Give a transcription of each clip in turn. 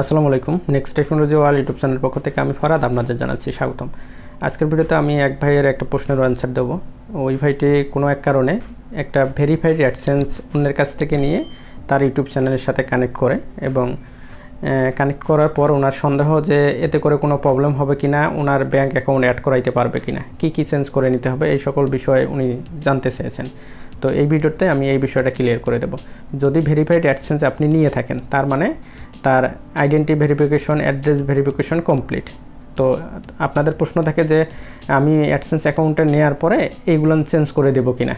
আসসালামু আলাইকুম next technology world YouTube channel পক্ষ থেকে আমি ফরাদ আপনাদের জানাচ্ছি স্বাগতম আজকের ভিডিওতে আমি এক ভাইয়ের একটা প্রশ্নের অ্যান্সার দেবো ওই ভাইটি কোনো এক কারণে একটা ভেরিফাইড অ্যাডসেন্স অন্যের কাছ থেকে নিয়ে তার ইউটিউব চ্যানেলের সাথে কানেক্ট করে এবং কানেক্ট করার পর ওনার সন্দেহ যে এতে করে কোনো প্রবলেম হবে কি না ওনার ব্যাঙ্ক অ্যাকাউন্ট অ্যাড করাইতে পারবে কি না কী কী চেঞ্জ করে নিতে হবে এই সকল বিষয়ে উনি জানতে চেয়েছেন তো এই ভিডিওতে আমি এই বিষয়টা ক্লিয়ার করে দেব যদি ভেরিফাইড অ্যাডসেন্স আপনি নিয়ে থাকেন তার মানে তার identity verification address verification complete তো আপনাদের প্রশ্ন থাকে যে আমি অ্যাডসেন্স অ্যাকাউন্টে নেওয়ার পরে এইগুলো চেঞ্জ করে দেবো কিনা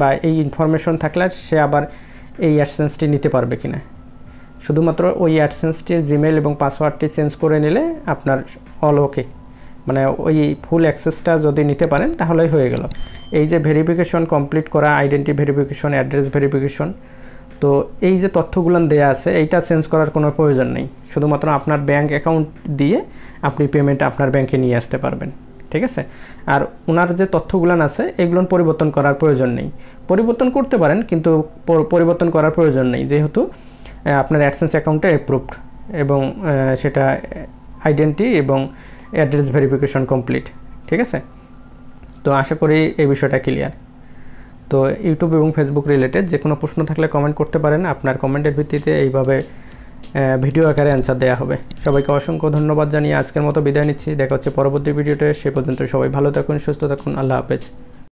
বা এই ইনফরমেশন থাকলে সে আবার এই অ্যাডসেন্সটি নিতে পারবে কিনা শুধুমাত্র ওই অ্যাডসেন্সটির জিমেল এবং পাসওয়ার্ডটি চেঞ্জ করে নিলে আপনার অল ওকে মানে ওই ফুল অ্যাক্সেসটা যদি নিতে পারেন তাহলেই হয়ে গেল এই যে ভেরিফিকেশন কমপ্লিট করা আইডেন্টি ভেরিফিকেশন অ্যাড্রেস ভেরিফিকেশন তো এই যে তথ্যগুলো দেয়া আছে এইটা চেঞ্জ করার কোনো প্রয়োজন নেই শুধুমাত্র আপনার ব্যাঙ্ক অ্যাকাউন্ট দিয়ে আপনি পেমেন্ট আপনার ব্যাংকে নিয়ে আসতে পারবেন ঠিক আছে আর ওনার যে তথ্যগুলান আছে এগুলো পরিবর্তন করার প্রয়োজন নেই পরিবর্তন করতে পারেন কিন্তু পরিবর্তন করার প্রয়োজন নেই যেহেতু আপনার অ্যাডসেন্স অ্যাকাউন্টে অ্যাপ্রুভড এবং সেটা আইডেন্টি এবং অ্যাড্রেস ভেরিফিকেশন কমপ্লিট ঠিক আছে তো আশা করি এই বিষয়টা ক্লিয়ার তো ইউটিউব এবং ফেসবুক রিলেটেড যে কোনো প্রশ্ন থাকলে কমেন্ট করতে পারেন আপনার কমেন্টের ভিত্তিতে এইভাবে ভিডিও আকারে অ্যান্সার দেওয়া হবে সবাইকে অসংখ্য ধন্যবাদ জানিয়ে আজকের মতো বিদায় নিচ্ছি দেখা হচ্ছে পরবর্তী ভিডিওতে সে পর্যন্ত সবাই ভালো থাকুন সুস্থ থাকুন আল্লাহ হাফেজ